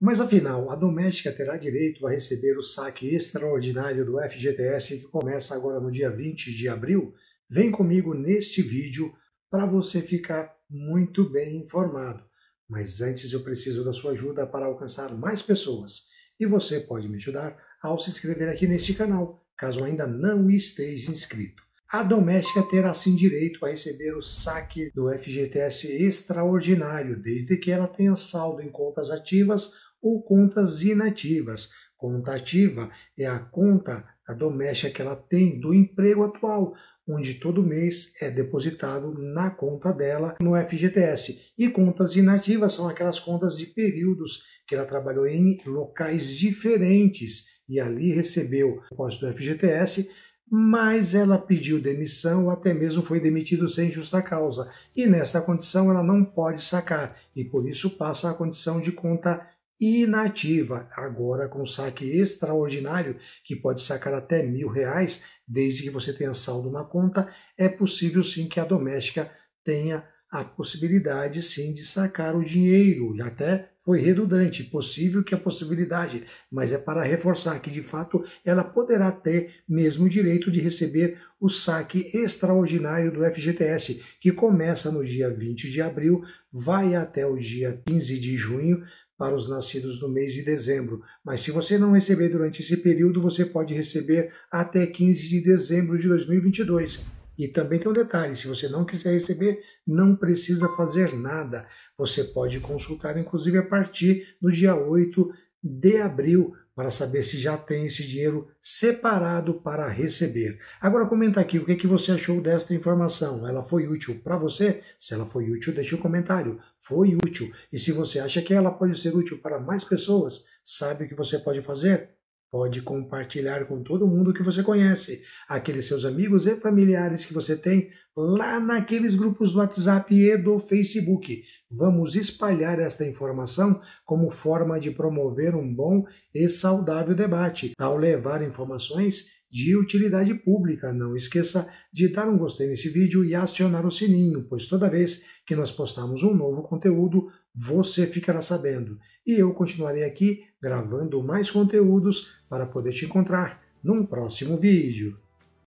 Mas afinal, a doméstica terá direito a receber o saque extraordinário do FGTS que começa agora no dia 20 de abril? Vem comigo neste vídeo para você ficar muito bem informado. Mas antes eu preciso da sua ajuda para alcançar mais pessoas. E você pode me ajudar ao se inscrever aqui neste canal, caso ainda não esteja inscrito. A doméstica terá sim direito a receber o saque do FGTS extraordinário, desde que ela tenha saldo em contas ativas ou contas inativas. Conta ativa é a conta da doméstica que ela tem do emprego atual, onde todo mês é depositado na conta dela no FGTS. E contas inativas são aquelas contas de períodos que ela trabalhou em locais diferentes e ali recebeu o depósito do FGTS mas ela pediu demissão ou até mesmo foi demitido sem justa causa. E nesta condição ela não pode sacar e por isso passa à condição de conta inativa, agora com saque extraordinário, que pode sacar até mil reais, desde que você tenha saldo na conta, é possível sim que a doméstica tenha a possibilidade sim de sacar o dinheiro, e até foi redundante, possível que a possibilidade, mas é para reforçar que de fato ela poderá ter mesmo o direito de receber o saque extraordinário do FGTS, que começa no dia 20 de abril, vai até o dia 15 de junho, para os nascidos no mês de dezembro. Mas se você não receber durante esse período, você pode receber até 15 de dezembro de 2022. E também tem um detalhe: se você não quiser receber, não precisa fazer nada. Você pode consultar, inclusive, a partir do dia 8 de abril para saber se já tem esse dinheiro separado para receber. Agora comenta aqui o que, que você achou desta informação. Ela foi útil para você? Se ela foi útil, deixe um comentário. Foi útil. E se você acha que ela pode ser útil para mais pessoas, sabe o que você pode fazer? Pode compartilhar com todo mundo que você conhece, aqueles seus amigos e familiares que você tem lá naqueles grupos do WhatsApp e do Facebook. Vamos espalhar esta informação como forma de promover um bom e saudável debate, ao levar informações de utilidade pública. Não esqueça de dar um gostei nesse vídeo e acionar o sininho, pois toda vez que nós postarmos um novo conteúdo, você ficará sabendo. E eu continuarei aqui gravando mais conteúdos para poder te encontrar num próximo vídeo.